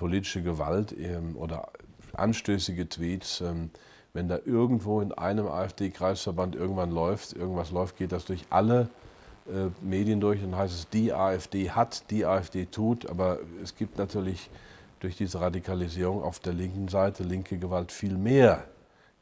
politische Gewalt ähm, oder anstößige Tweets, ähm, wenn da irgendwo in einem AfD-Kreisverband irgendwann läuft, irgendwas läuft, geht das durch alle äh, Medien durch und heißt es, die AfD hat, die AfD tut. Aber es gibt natürlich durch diese Radikalisierung auf der linken Seite, linke Gewalt viel mehr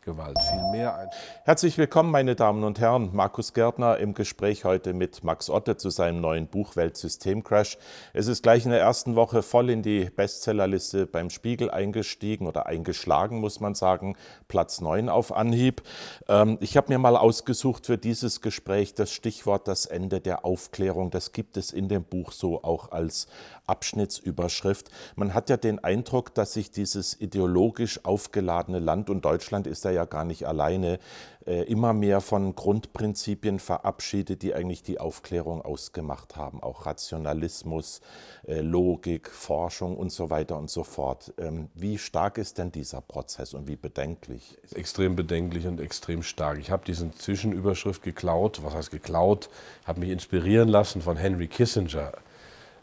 Gewalt viel mehr ein. Herzlich willkommen, meine Damen und Herren. Markus Gärtner im Gespräch heute mit Max Otte zu seinem neuen Buch Crash. Es ist gleich in der ersten Woche voll in die Bestsellerliste beim Spiegel eingestiegen oder eingeschlagen, muss man sagen. Platz 9 auf Anhieb. Ähm, ich habe mir mal ausgesucht für dieses Gespräch das Stichwort das Ende der Aufklärung. Das gibt es in dem Buch so auch als Abschnittsüberschrift. Man hat ja den Eindruck, dass sich dieses ideologisch aufgeladene Land und Deutschland ist da ja ja gar nicht alleine, äh, immer mehr von Grundprinzipien verabschiedet, die eigentlich die Aufklärung ausgemacht haben, auch Rationalismus, äh, Logik, Forschung und so weiter und so fort. Ähm, wie stark ist denn dieser Prozess und wie bedenklich? Extrem bedenklich und extrem stark. Ich habe diesen Zwischenüberschrift geklaut, was heißt geklaut, Ich habe mich inspirieren lassen von Henry Kissinger.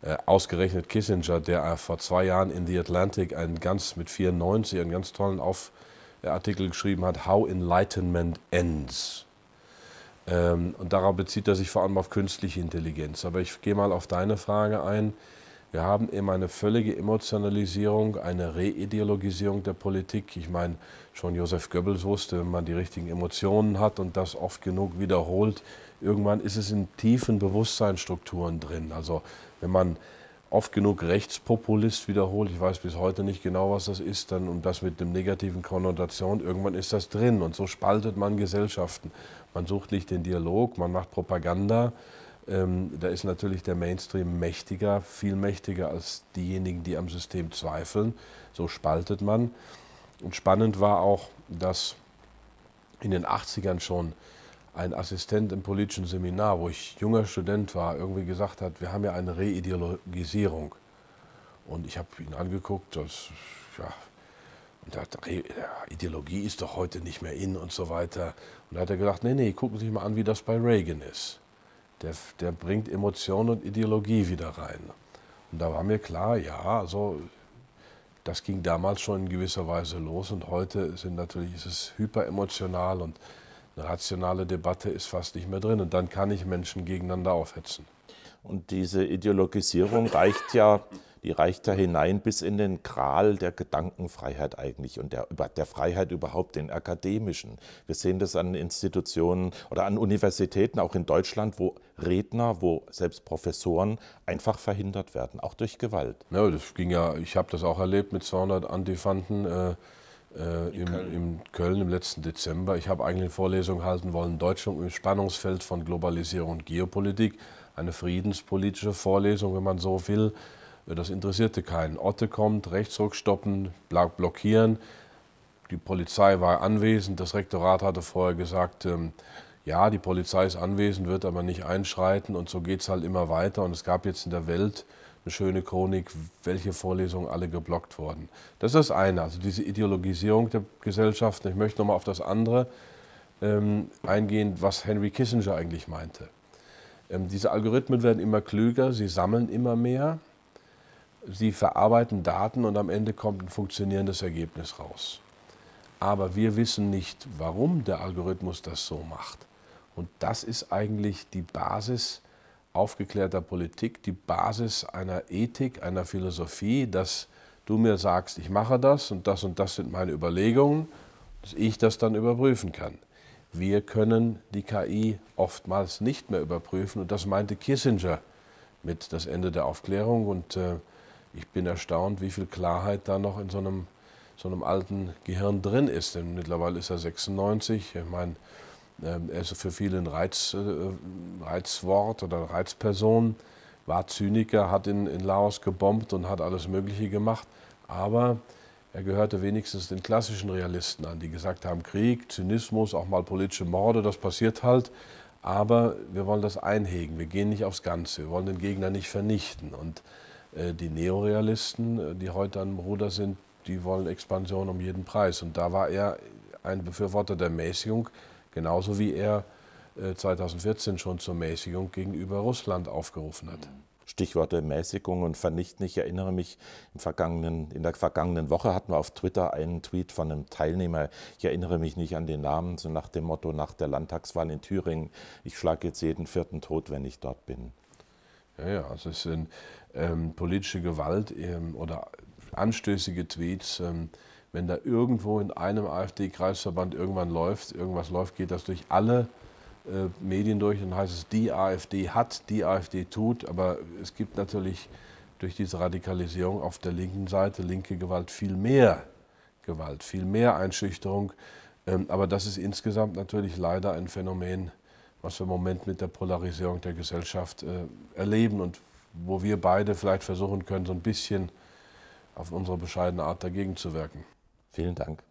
Äh, ausgerechnet Kissinger, der vor zwei Jahren in The Atlantic einen ganz mit 94 einen ganz tollen Auf Artikel geschrieben hat, How Enlightenment Ends. Ähm, und darauf bezieht er sich vor allem auf künstliche Intelligenz. Aber ich gehe mal auf deine Frage ein. Wir haben eben eine völlige Emotionalisierung, eine Reideologisierung der Politik. Ich meine, schon Josef Goebbels wusste, wenn man die richtigen Emotionen hat und das oft genug wiederholt, irgendwann ist es in tiefen Bewusstseinsstrukturen drin. Also wenn man oft genug Rechtspopulist wiederholt. Ich weiß bis heute nicht genau, was das ist, dann und das mit dem negativen Konnotation. Irgendwann ist das drin und so spaltet man Gesellschaften. Man sucht nicht den Dialog, man macht Propaganda. Ähm, da ist natürlich der Mainstream mächtiger, viel mächtiger als diejenigen, die am System zweifeln. So spaltet man. Und spannend war auch, dass in den 80ern schon ein Assistent im politischen Seminar, wo ich junger Student war, irgendwie gesagt hat, wir haben ja eine Reideologisierung. Und ich habe ihn angeguckt, das, ja, und hat, Ideologie ist doch heute nicht mehr in und so weiter. Und da hat er gesagt, nee, nee, gucken Sie sich mal an, wie das bei Reagan ist. Der, der bringt Emotionen und Ideologie wieder rein. Und da war mir klar, ja, also das ging damals schon in gewisser Weise los und heute sind natürlich, ist es hyperemotional und eine rationale Debatte ist fast nicht mehr drin und dann kann ich Menschen gegeneinander aufhetzen. Und diese Ideologisierung reicht ja, die reicht ja hinein bis in den Gral der Gedankenfreiheit eigentlich und der, der Freiheit überhaupt, den akademischen. Wir sehen das an Institutionen oder an Universitäten, auch in Deutschland, wo Redner, wo selbst Professoren einfach verhindert werden, auch durch Gewalt. Ja, das ging ja, ich habe das auch erlebt mit 200 Antifanten. Äh äh, im, Köln. in Köln im letzten Dezember. Ich habe eigentlich eine Vorlesung halten wollen, Deutschland im Spannungsfeld von Globalisierung und Geopolitik. Eine friedenspolitische Vorlesung, wenn man so will. Das interessierte keinen. Otte kommt, Rechtsruck stoppen, blockieren. Die Polizei war anwesend. Das Rektorat hatte vorher gesagt, ähm, ja, die Polizei ist anwesend, wird aber nicht einschreiten. Und so geht es halt immer weiter. Und es gab jetzt in der Welt eine schöne Chronik, welche Vorlesungen alle geblockt wurden. Das ist das eine, also diese Ideologisierung der Gesellschaft. Ich möchte nochmal auf das andere ähm, eingehen, was Henry Kissinger eigentlich meinte. Ähm, diese Algorithmen werden immer klüger, sie sammeln immer mehr, sie verarbeiten Daten und am Ende kommt ein funktionierendes Ergebnis raus. Aber wir wissen nicht, warum der Algorithmus das so macht. Und das ist eigentlich die Basis aufgeklärter Politik die Basis einer Ethik, einer Philosophie, dass du mir sagst, ich mache das und das und das sind meine Überlegungen, dass ich das dann überprüfen kann. Wir können die KI oftmals nicht mehr überprüfen und das meinte Kissinger mit das Ende der Aufklärung und äh, ich bin erstaunt, wie viel Klarheit da noch in so einem, so einem alten Gehirn drin ist, denn mittlerweile ist er 96, ich meine, er ähm, ist also für viele ein Reiz, äh, Reizwort oder Reizperson, war Zyniker, hat in, in Laos gebombt und hat alles Mögliche gemacht. Aber er gehörte wenigstens den klassischen Realisten an, die gesagt haben, Krieg, Zynismus, auch mal politische Morde, das passiert halt. Aber wir wollen das einhegen, wir gehen nicht aufs Ganze, wir wollen den Gegner nicht vernichten. Und äh, die Neorealisten, äh, die heute am Ruder sind, die wollen Expansion um jeden Preis. Und da war er ein Befürworter der Mäßigung, Genauso wie er 2014 äh, schon zur Mäßigung gegenüber Russland aufgerufen hat. Stichworte Mäßigung und Vernichten. Ich erinnere mich, in der vergangenen Woche hatten wir auf Twitter einen Tweet von einem Teilnehmer. Ich erinnere mich nicht an den Namen, so nach dem Motto nach der Landtagswahl in Thüringen, ich schlage jetzt jeden vierten tot, wenn ich dort bin. Ja, ja, also es sind ähm, politische Gewalt ähm, oder anstößige Tweets. Ähm, wenn da irgendwo in einem AfD-Kreisverband irgendwann läuft, irgendwas läuft, geht das durch alle äh, Medien durch und heißt es, die AfD hat, die AfD tut. Aber es gibt natürlich durch diese Radikalisierung auf der linken Seite, linke Gewalt, viel mehr Gewalt, viel mehr Einschüchterung. Ähm, aber das ist insgesamt natürlich leider ein Phänomen, was wir im Moment mit der Polarisierung der Gesellschaft äh, erleben und wo wir beide vielleicht versuchen können, so ein bisschen auf unsere bescheidene Art dagegen zu wirken. Vielen Dank.